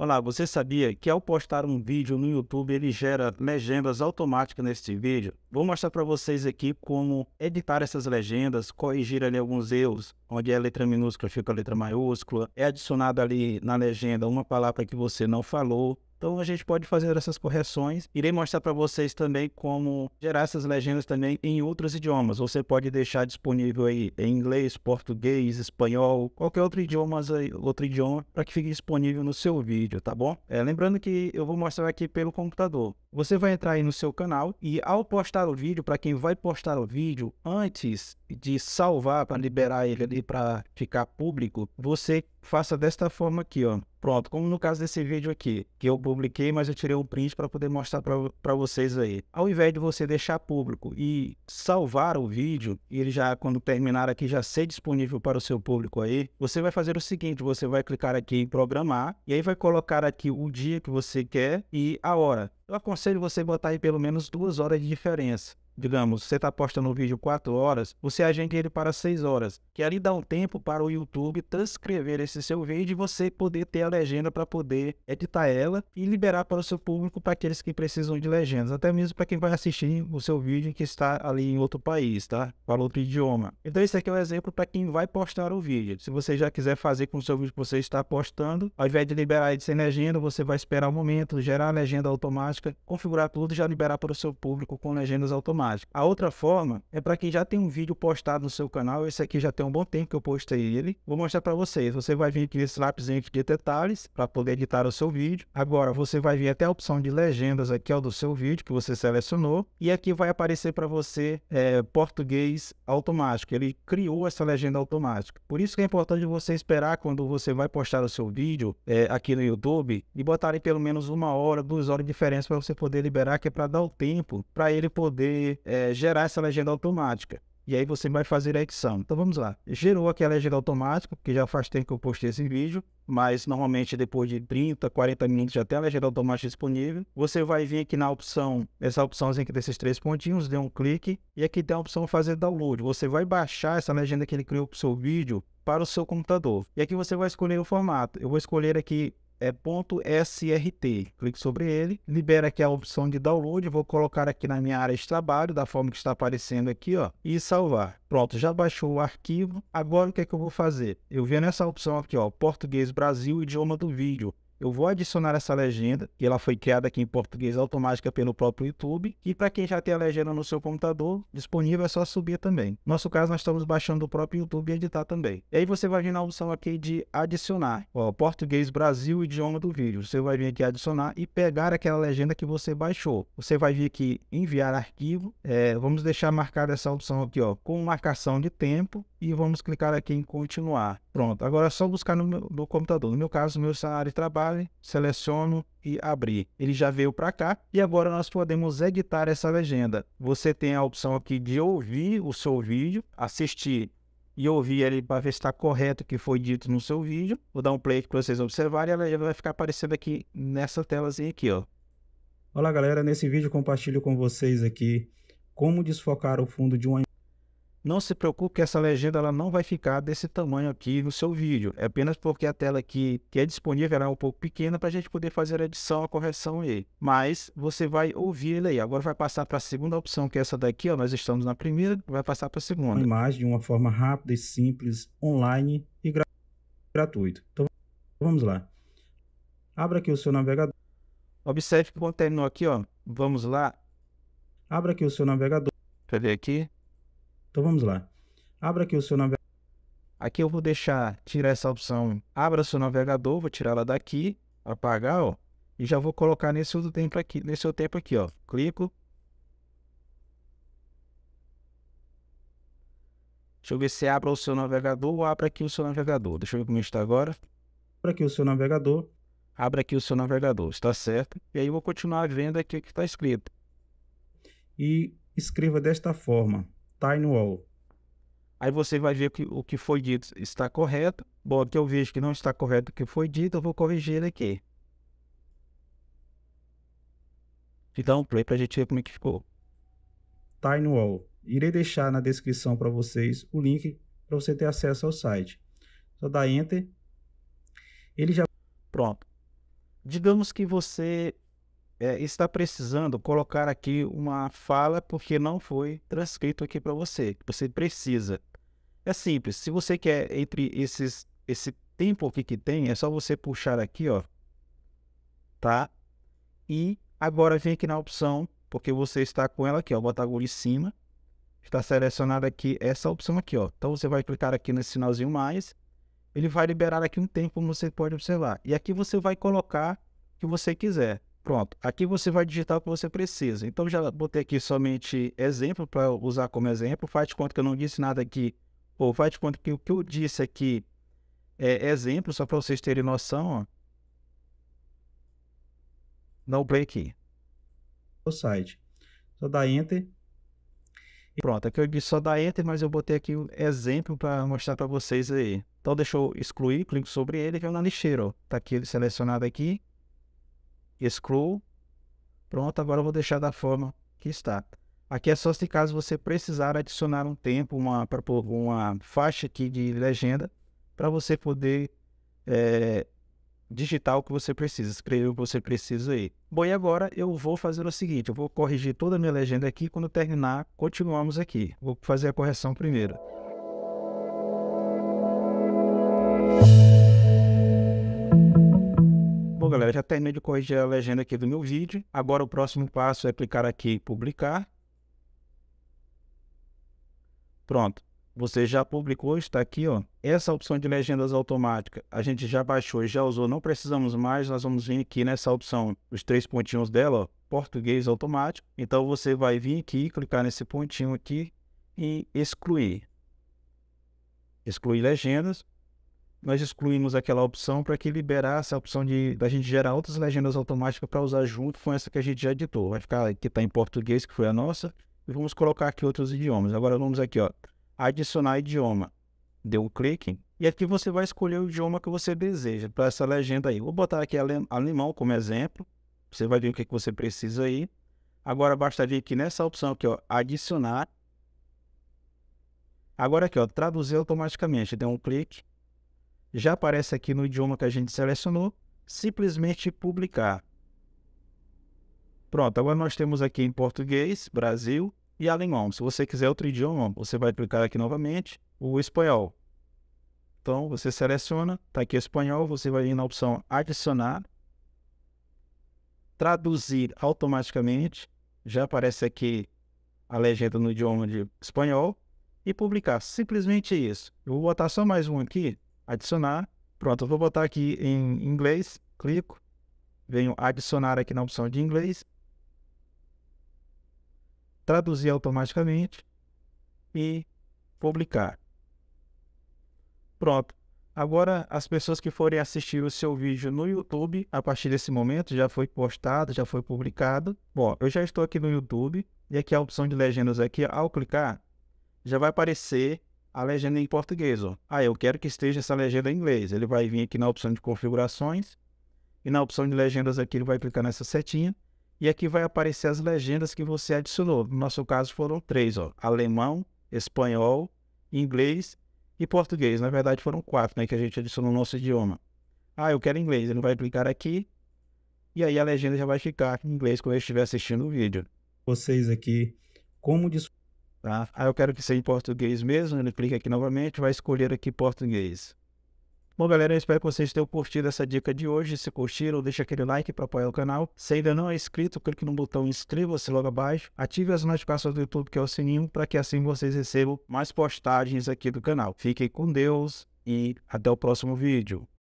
Olá, você sabia que ao postar um vídeo no YouTube ele gera legendas automáticas nesse vídeo? Vou mostrar para vocês aqui como editar essas legendas, corrigir ali alguns erros, onde é letra minúscula fica letra maiúscula, é adicionado ali na legenda uma palavra que você não falou, então a gente pode fazer essas correções. Irei mostrar para vocês também como gerar essas legendas também em outros idiomas. Você pode deixar disponível aí em inglês, português, espanhol, qualquer outro idioma, outro idioma para que fique disponível no seu vídeo, tá bom? É, lembrando que eu vou mostrar aqui pelo computador. Você vai entrar aí no seu canal e ao postar o vídeo, para quem vai postar o vídeo antes de salvar para liberar ele ali para ficar público, você faça desta forma aqui, ó. Pronto, como no caso desse vídeo aqui, que eu publiquei, mas eu tirei um print para poder mostrar para vocês aí. Ao invés de você deixar público e salvar o vídeo, e ele já, quando terminar aqui, já ser disponível para o seu público aí, você vai fazer o seguinte, você vai clicar aqui em programar, e aí vai colocar aqui o dia que você quer e a hora eu aconselho você botar aí pelo menos duas horas de diferença digamos, você está postando um vídeo 4 horas, você agende ele para 6 horas, que ali dá um tempo para o YouTube transcrever esse seu vídeo e você poder ter a legenda para poder editar ela e liberar para o seu público, para aqueles que precisam de legendas, até mesmo para quem vai assistir o seu vídeo que está ali em outro país, tá? Para outro idioma. Então esse aqui é um exemplo para quem vai postar o vídeo. Se você já quiser fazer com o seu vídeo que você está postando, ao invés de liberar ele sem legenda, você vai esperar o um momento, gerar a legenda automática, configurar tudo e já liberar para o seu público com legendas automáticas mágico. A outra forma é para quem já tem um vídeo postado no seu canal. Esse aqui já tem um bom tempo que eu postei ele. Vou mostrar para vocês. Você vai vir aqui nesse lápisinho de detalhes para poder editar o seu vídeo. Agora você vai vir até a opção de legendas aqui ó, do seu vídeo que você selecionou. E aqui vai aparecer para você é, português automático. Ele criou essa legenda automática. Por isso que é importante você esperar quando você vai postar o seu vídeo é, aqui no YouTube e botar aí pelo menos uma hora, duas horas de diferença para você poder liberar, que é para dar o tempo para ele poder é, gerar essa legenda automática. E aí você vai fazer a edição. Então vamos lá. Gerou aqui a legenda automática, porque já faz tempo que eu postei esse vídeo, mas normalmente depois de 30, 40 minutos já tem a legenda automática disponível. Você vai vir aqui na opção, essa opçãozinha que desses três pontinhos, dê um clique, e aqui tem a opção fazer download. Você vai baixar essa legenda que ele criou para o seu vídeo para o seu computador. E aqui você vai escolher o formato. Eu vou escolher aqui é .srt. Clique sobre ele, libera aqui a opção de download, vou colocar aqui na minha área de trabalho, da forma que está aparecendo aqui, ó, e salvar. Pronto, já baixou o arquivo. Agora o que é que eu vou fazer? Eu venho nessa opção aqui, ó, português Brasil, idioma do vídeo eu vou adicionar essa legenda, que ela foi criada aqui em português automática pelo próprio YouTube, e para quem já tem a legenda no seu computador, disponível é só subir também. No nosso caso, nós estamos baixando o próprio YouTube e editar também. E aí você vai vir na opção aqui de adicionar, ó, português Brasil, idioma do vídeo. Você vai vir aqui adicionar e pegar aquela legenda que você baixou. Você vai vir aqui enviar arquivo, é, vamos deixar marcada essa opção aqui, ó, com marcação de tempo, e vamos clicar aqui em continuar. Pronto, agora é só buscar no, meu, no computador. No meu caso, meu salário de trabalho, seleciono e abrir. Ele já veio para cá e agora nós podemos editar essa legenda. Você tem a opção aqui de ouvir o seu vídeo, assistir e ouvir ele para ver se está correto o que foi dito no seu vídeo. Vou dar um play aqui para vocês observarem e ela vai ficar aparecendo aqui nessa telazinha aqui, ó. Olá galera, nesse vídeo compartilho com vocês aqui como desfocar o fundo de uma não se preocupe que essa legenda ela não vai ficar desse tamanho aqui no seu vídeo. É apenas porque a tela aqui que é disponível é um pouco pequena para a gente poder fazer a edição, a correção aí. Mas você vai ouvir ele aí. Agora vai passar para a segunda opção, que é essa daqui. Ó. Nós estamos na primeira, vai passar para a segunda. Uma imagem de uma forma rápida e simples, online e gra gratuito. Então vamos lá. Abra aqui o seu navegador. Observe que quando terminou aqui, ó, vamos lá. Abra aqui o seu navegador. Deixa ver aqui. Então vamos lá. Abra aqui o seu navegador. Aqui eu vou deixar, tirar essa opção, abra seu navegador, vou tirar ela daqui, apagar, ó, e já vou colocar nesse outro tempo aqui, nesse outro tempo aqui, ó. Clico. Deixa eu ver se abre o seu navegador ou abra aqui o seu navegador. Deixa eu ver como está agora. Abra aqui o seu navegador. Abra aqui o seu navegador, está certo? E aí eu vou continuar vendo aqui o que está escrito. E escreva desta forma. Tinewall. Aí você vai ver que o que foi dito está correto. Bom, que eu vejo que não está correto o que foi dito, eu vou corrigir aqui. E dá um play para a gente ver como é que ficou. Tinewall. Irei deixar na descrição para vocês o link para você ter acesso ao site. Só dá enter. Ele já. Pronto. Digamos que você é, está precisando colocar aqui uma fala porque não foi transcrito aqui para você. Você precisa. É simples. Se você quer entre esses esse tempo aqui que tem, é só você puxar aqui, ó, tá? E agora vem aqui na opção, porque você está com ela aqui, ó, botar agulha em cima. Está selecionada aqui essa opção aqui, ó. Então você vai clicar aqui nesse sinalzinho mais. Ele vai liberar aqui um tempo, como você pode observar. E aqui você vai colocar o que você quiser. Pronto, aqui você vai digitar o que você precisa. Então, já botei aqui somente exemplo para usar como exemplo. Faz de conta que eu não disse nada aqui, ou faz de conta que o que eu disse aqui é exemplo, só para vocês terem noção. Não break. o play aqui. O site. Só dá Enter. Pronto, aqui eu disse só dá Enter, mas eu botei aqui o exemplo para mostrar para vocês aí. Então, deixa eu excluir, clico sobre ele, que é o nanicheiro, Tá aqui selecionado aqui excluo. Pronto, agora eu vou deixar da forma que está. Aqui é só se caso você precisar adicionar um tempo, uma, uma faixa aqui de legenda, para você poder é, digitar o que você precisa, escrever o que você precisa aí. Bom, e agora eu vou fazer o seguinte, eu vou corrigir toda a minha legenda aqui, quando terminar, continuamos aqui. Vou fazer a correção primeiro. galera, já terminei de corrigir a legenda aqui do meu vídeo. Agora o próximo passo é clicar aqui em publicar. Pronto. Você já publicou, está aqui, ó. Essa opção de legendas automática, a gente já baixou e já usou, não precisamos mais. Nós vamos vir aqui nessa opção, os três pontinhos dela, ó, português automático. Então você vai vir aqui, clicar nesse pontinho aqui e excluir. Excluir legendas nós excluímos aquela opção para que liberasse a opção de da gente gerar outras legendas automáticas para usar junto com essa que a gente já editou. Vai ficar que está em português, que foi a nossa, e vamos colocar aqui outros idiomas. Agora vamos aqui, ó, adicionar idioma. Deu um clique e aqui você vai escolher o idioma que você deseja para essa legenda aí. Vou botar aqui alemão como exemplo. Você vai ver o que, que você precisa aí. Agora basta vir aqui nessa opção aqui, ó, adicionar. Agora aqui, ó, traduzir automaticamente. Deu um clique já aparece aqui no idioma que a gente selecionou, simplesmente publicar. Pronto, agora nós temos aqui em português, Brasil e alemão. Se você quiser outro idioma, você vai clicar aqui novamente, o espanhol. Então, você seleciona, está aqui espanhol, você vai ir na opção adicionar, traduzir automaticamente, já aparece aqui a legenda no idioma de espanhol, e publicar, simplesmente isso. Eu vou botar só mais um aqui, adicionar. Pronto, eu vou botar aqui em inglês, clico, venho adicionar aqui na opção de inglês, traduzir automaticamente e publicar. Pronto. Agora, as pessoas que forem assistir o seu vídeo no YouTube, a partir desse momento, já foi postado, já foi publicado. Bom, eu já estou aqui no YouTube e aqui a opção de legendas aqui, ao clicar, já vai aparecer a legenda em português. Ó. Ah, eu quero que esteja essa legenda em inglês. Ele vai vir aqui na opção de configurações e na opção de legendas aqui ele vai clicar nessa setinha e aqui vai aparecer as legendas que você adicionou. No nosso caso foram três, ó, alemão, espanhol, inglês e português. Na verdade foram quatro, né, que a gente adicionou no nosso idioma. Ah, eu quero inglês. Ele vai clicar aqui e aí a legenda já vai ficar em inglês quando eu estiver assistindo o vídeo. Vocês aqui, como disso Tá? Ah, eu quero que seja em português mesmo. Ele clica aqui novamente, vai escolher aqui português. Bom, galera, eu espero que vocês tenham curtido essa dica de hoje. Se curtiram, deixa aquele like para apoiar o canal. Se ainda não é inscrito, clique no botão inscreva-se logo abaixo. Ative as notificações do YouTube, que é o sininho, para que assim vocês recebam mais postagens aqui do canal. Fiquem com Deus e até o próximo vídeo.